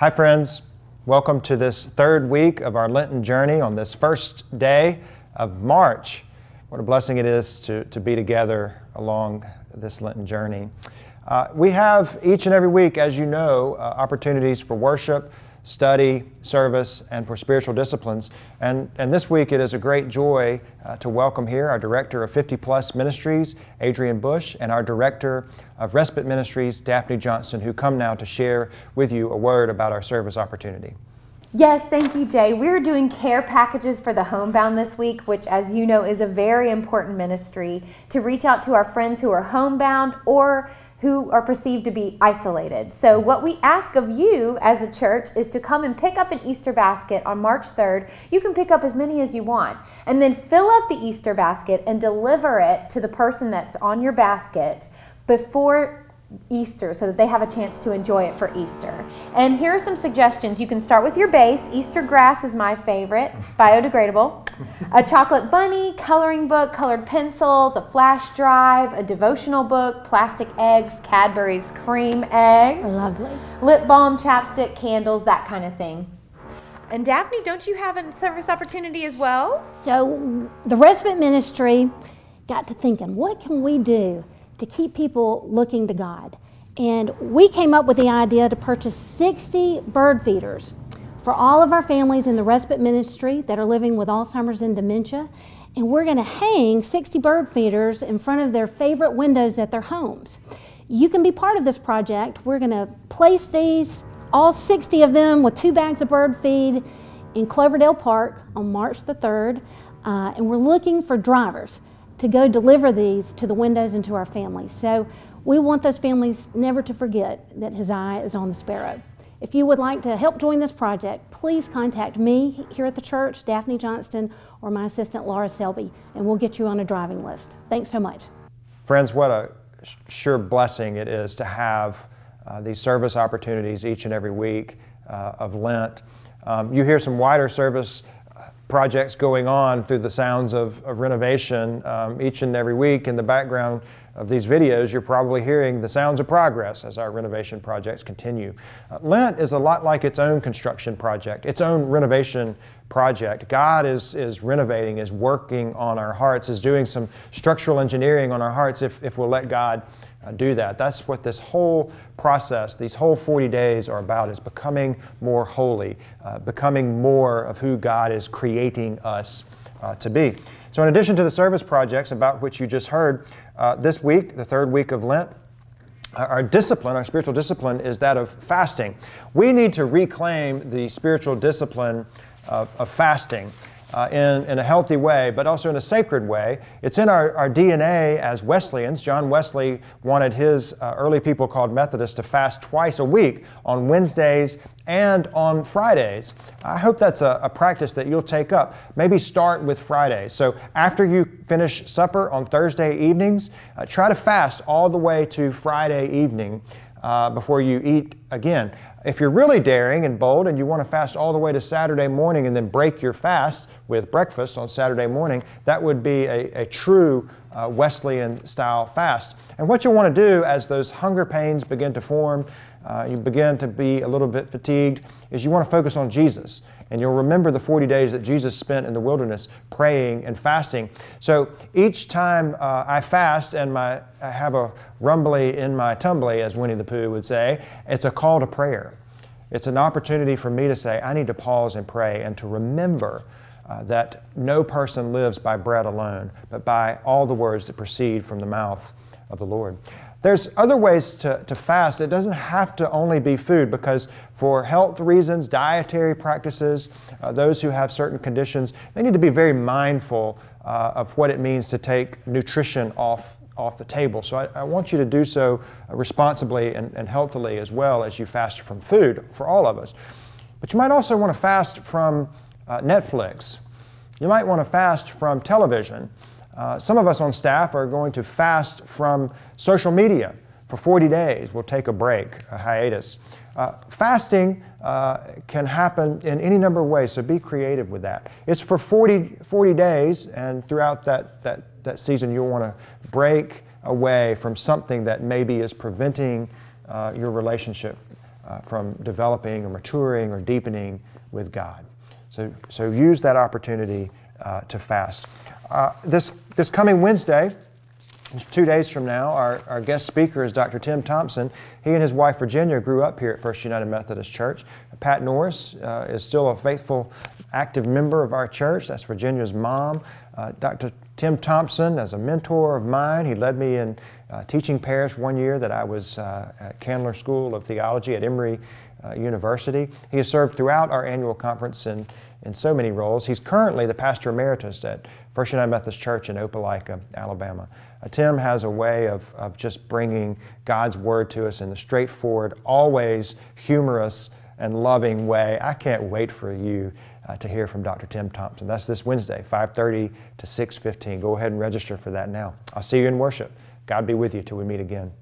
Hi, friends. Welcome to this third week of our Lenten journey on this first day of March. What a blessing it is to, to be together along this Lenten journey. Uh, we have each and every week, as you know, uh, opportunities for worship, study, service, and for spiritual disciplines. And, and this week it is a great joy uh, to welcome here our Director of 50 Plus Ministries, Adrian Bush, and our Director of Respite Ministries, Daphne Johnson, who come now to share with you a word about our service opportunity. Yes, thank you, Jay. We're doing care packages for the homebound this week, which, as you know, is a very important ministry to reach out to our friends who are homebound or who are perceived to be isolated. So, what we ask of you as a church is to come and pick up an Easter basket on March 3rd. You can pick up as many as you want, and then fill up the Easter basket and deliver it to the person that's on your basket before Easter so that they have a chance to enjoy it for Easter. And here are some suggestions. You can start with your base. Easter grass is my favorite, biodegradable a chocolate bunny, coloring book, colored pencils, a flash drive, a devotional book, plastic eggs, Cadbury's cream eggs. Lovely. Lip balm, chapstick, candles, that kind of thing. And Daphne, don't you have a service opportunity as well? So the Respite Ministry got to thinking, what can we do to keep people looking to God? And we came up with the idea to purchase 60 bird feeders for all of our families in the respite ministry that are living with Alzheimer's and dementia. And we're going to hang 60 bird feeders in front of their favorite windows at their homes. You can be part of this project. We're going to place these, all 60 of them, with two bags of bird feed in Cloverdale Park on March the 3rd. Uh, and we're looking for drivers to go deliver these to the windows and to our families. So we want those families never to forget that his eye is on the sparrow. If you would like to help join this project, please contact me here at the church, Daphne Johnston, or my assistant, Laura Selby, and we'll get you on a driving list. Thanks so much. Friends, what a sure blessing it is to have uh, these service opportunities each and every week uh, of Lent. Um, you hear some wider service uh, projects going on through the sounds of, of renovation um, each and every week in the background of these videos, you're probably hearing the sounds of progress as our renovation projects continue. Uh, Lent is a lot like its own construction project, its own renovation project. God is, is renovating, is working on our hearts, is doing some structural engineering on our hearts if, if we'll let God uh, do that. That's what this whole process, these whole 40 days are about, is becoming more holy, uh, becoming more of who God is creating us uh, to be. So, in addition to the service projects about which you just heard, uh, this week, the third week of Lent, our discipline, our spiritual discipline, is that of fasting. We need to reclaim the spiritual discipline of, of fasting uh, in, in a healthy way, but also in a sacred way. It's in our, our DNA as Wesleyans. John Wesley wanted his uh, early people called Methodists to fast twice a week on Wednesdays and on Fridays. I hope that's a, a, practice that you'll take up. Maybe start with Friday. So after you finish supper on Thursday evenings, uh, try to fast all the way to Friday evening uh, before you eat again. If you're really daring and bold and you want to fast all the way to Saturday morning and then break your fast with breakfast on Saturday morning, that would be a, a true uh, Wesleyan style fast. And what you want to do as those hunger pains begin to form, uh, you begin to be a little bit fatigued, is you want to focus on Jesus. And you'll remember the 40 days that Jesus spent in the wilderness praying and fasting. So each time uh, I fast and my, I have a rumbly in my tumbly, as Winnie the Pooh would say, it's a call to prayer. It's an opportunity for me to say, I need to pause and pray and to remember uh, that no person lives by bread alone, but by all the words that proceed from the mouth of the Lord. There's other ways to, to fast. It doesn't have to only be food because, for health reasons, dietary practices, uh, those who have certain conditions, they need to be very mindful uh, of what it means to take nutrition off, off the table. So I, I want you to do so responsibly and, and healthily as well as you fast from food for all of us. But you might also want to fast from uh, Netflix. You might want to fast from television. Uh, some of us on staff are going to fast from social media for 40 days. We'll take a break, a hiatus. Uh, fasting uh, can happen in any number of ways, so be creative with that. It's for 40, 40 days, and throughout that, that, that season, you'll want to break away from something that maybe is preventing uh, your relationship uh, from developing or maturing or deepening with God. So, so use that opportunity uh, to fast. this this coming Wednesday, two days from now, our, our guest speaker is Dr. Tim Thompson. He and his wife, Virginia, grew up here at First United Methodist Church. Pat Norris uh, is still a faithful, active member of our church. That's Virginia's mom. Uh, Dr. Tim Thompson, as a mentor of mine, he led me in uh, teaching parish one year that I was uh, at Candler School of Theology at Emory uh, university. He has served throughout our annual conference in, in so many roles. He's currently the pastor emeritus at First United Methodist Church in Opelika, Alabama. Uh, Tim has a way of, of just bringing God's word to us in the straightforward, always humorous, and loving way. I can't wait for you uh, to hear from Dr. Tim Thompson. That's this Wednesday, 5:30 to 6:15. Go ahead and register for that now. I'll see you in worship. God be with you till we meet again.